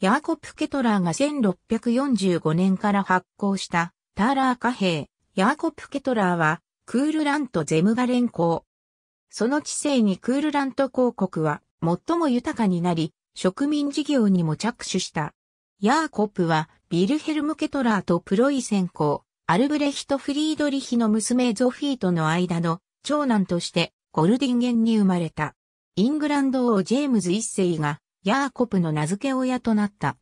ヤーコプ・ケトラーが1645年から発行したターラー貨幣、ヤーコプ・ケトラーはクールラント・ゼムが連行。その知性にクールラント公国は最も豊かになり、植民事業にも着手した。ヤーコプはビルヘルム・ケトラーとプロイセン公、アルブレヒト・フリードリヒの娘ゾフィーとの間の長男としてゴルディンゲンに生まれた。イングランド王ジェームズ一世がヤーコプの名付け親となった。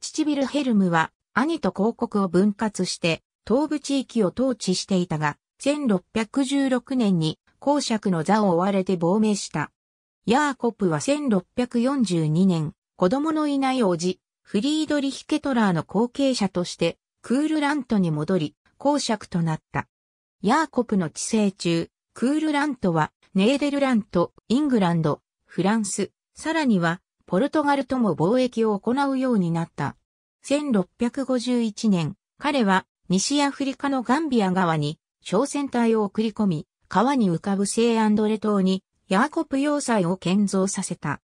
父ビルヘルムは兄と広告を分割して東部地域を統治していたが、1616年に公爵の座を追われて亡命した。ヤーコプは1642年、子供のいない叔父、フリードリヒ・ケトラーの後継者として、クールラントに戻り、公爵となった。ヤーコプの治世中、クールラントは、ネーデルラント、イングランド、フランス、さらには、ポルトガルとも貿易を行うようになった。1651年、彼は西アフリカのガンビア川に商船隊を送り込み、川に浮かぶ聖アンドレ島にヤーコプ要塞を建造させた。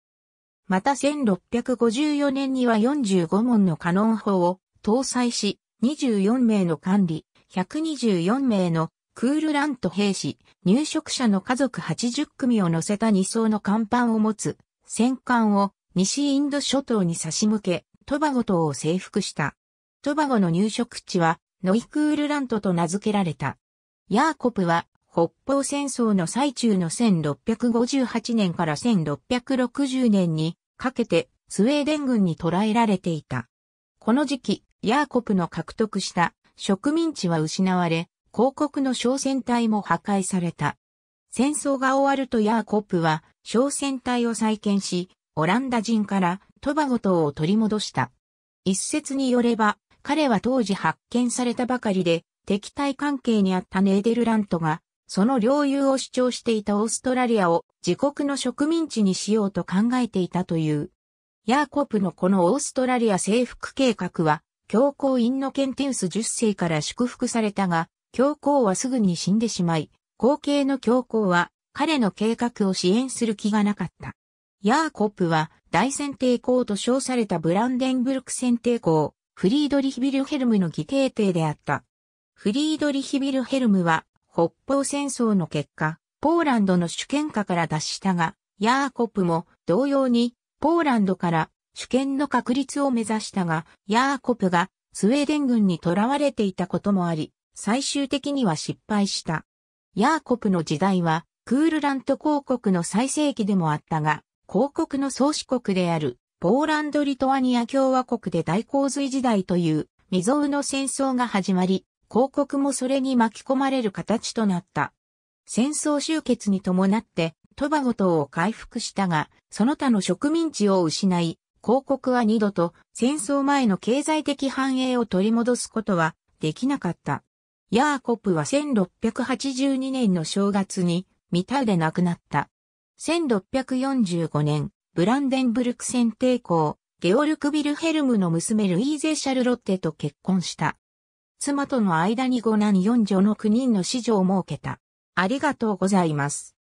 また1654年には45門のカノン砲を搭載し、24名の管理、124名のクールラント兵士、入植者の家族80組を乗せた2層の甲板を持つ戦艦を西インド諸島に差し向け、トバゴ島を征服した。トバゴの入植地は、ノイクールラントと名付けられた。ヤーコプは、北方戦争の最中の1658年から1660年にかけてスウェーデン軍に捕らえられていた。この時期、ヤーコプの獲得した植民地は失われ、広告の商船隊も破壊された。戦争が終わるとヤーコップは商船隊を再建し、オランダ人からトバゴ島を取り戻した。一説によれば、彼は当時発見されたばかりで、敵対関係にあったネーデルラントが、その領有を主張していたオーストラリアを自国の植民地にしようと考えていたという。ヤーコプのこのオーストラリア征服計画は、教皇インノケンテウス10世から祝福されたが、教皇はすぐに死んでしまい、後継の教皇は彼の計画を支援する気がなかった。ヤーコップは大選定校と称されたブランデンブルク選定校、フリードリヒビルヘルムの議定帝であった。フリードリヒビルヘルムは北方戦争の結果、ポーランドの主権下から脱したが、ヤーコップも同様にポーランドから主権の確立を目指したが、ヤーコップがスウェーデン軍に囚われていたこともあり、最終的には失敗した。ヤーコプの時代は、クールラント公国の最盛期でもあったが、広告の創始国である、ポーランド・リトアニア共和国で大洪水時代という未曾有の戦争が始まり、広告もそれに巻き込まれる形となった。戦争終結に伴って、トバゴ島を回復したが、その他の植民地を失い、広告は二度と戦争前の経済的繁栄を取り戻すことはできなかった。ヤーコップは1682年の正月にミタウで亡くなった。1645年、ブランデンブルク戦帝抗、ゲオルク・ビルヘルムの娘ルイーゼ・シャルロッテと結婚した。妻との間に5男4女の9人の子女を設けた。ありがとうございます。